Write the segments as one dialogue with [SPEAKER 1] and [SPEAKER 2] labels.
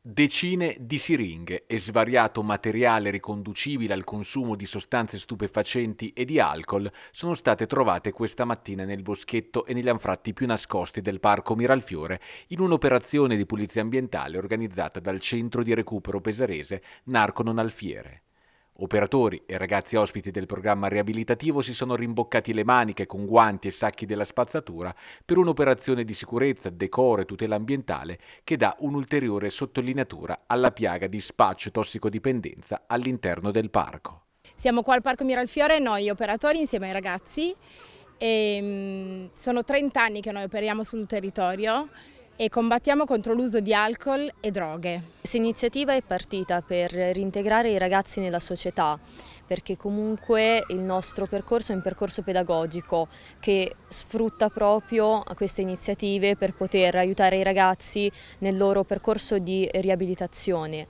[SPEAKER 1] decine di siringhe e svariato materiale riconducibile al consumo di sostanze stupefacenti e di alcol sono state trovate questa mattina nel boschetto e negli anfratti più nascosti del parco Miralfiore in un'operazione di pulizia ambientale organizzata dal centro di recupero pesarese Narconon Alfiere. Operatori e ragazzi ospiti del programma riabilitativo si sono rimboccati le maniche con guanti e sacchi della spazzatura per un'operazione di sicurezza, decoro e tutela ambientale che dà un'ulteriore sottolineatura alla piaga di spaccio e tossicodipendenza all'interno del parco.
[SPEAKER 2] Siamo qua al Parco Miralfiore, noi operatori insieme ai ragazzi. E, ehm, sono 30 anni che noi operiamo sul territorio e combattiamo contro l'uso di alcol e droghe. Questa iniziativa è partita per reintegrare i ragazzi nella
[SPEAKER 3] società perché comunque il nostro percorso è un percorso pedagogico che sfrutta proprio queste iniziative per poter aiutare i ragazzi nel loro percorso di riabilitazione.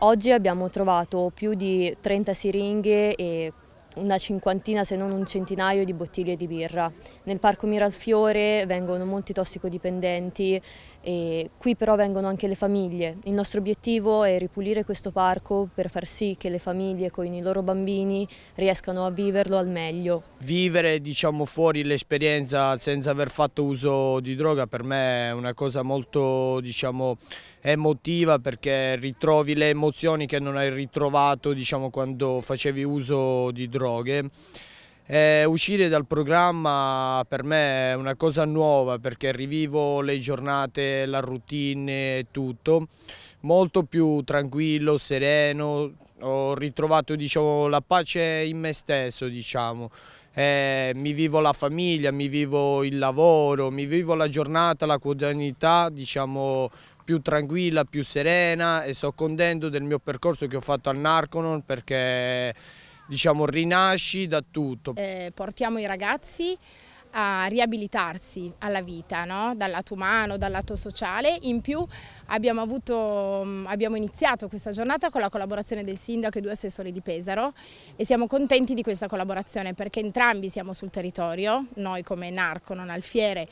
[SPEAKER 3] Oggi abbiamo trovato più di 30 siringhe e una cinquantina se non un centinaio di bottiglie di birra. Nel parco Miralfiore vengono molti tossicodipendenti e qui però vengono anche le famiglie. Il nostro obiettivo è ripulire questo parco per far sì che le famiglie con i loro bambini riescano a viverlo al meglio.
[SPEAKER 4] Vivere diciamo fuori l'esperienza senza aver fatto uso di droga per me è una cosa molto diciamo emotiva perché ritrovi le emozioni che non hai ritrovato diciamo quando facevi uso di droga droghe. Eh, uscire dal programma per me è una cosa nuova perché rivivo le giornate, la routine e tutto, molto più tranquillo, sereno, ho ritrovato diciamo, la pace in me stesso, diciamo. eh, mi vivo la famiglia, mi vivo il lavoro, mi vivo la giornata, la quotidianità diciamo, più tranquilla, più serena e sto contento del mio percorso che ho fatto al Narconon perché diciamo, rinasci da tutto.
[SPEAKER 2] Eh, portiamo i ragazzi a riabilitarsi alla vita, no? dal lato umano, dal lato sociale. In più abbiamo, avuto, abbiamo, iniziato questa giornata con la collaborazione del sindaco e due assessori di Pesaro e siamo contenti di questa collaborazione perché entrambi siamo sul territorio, noi come Narco, non Alfiere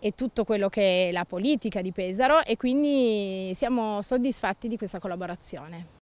[SPEAKER 2] e tutto quello che è la politica di Pesaro e quindi siamo soddisfatti di questa collaborazione.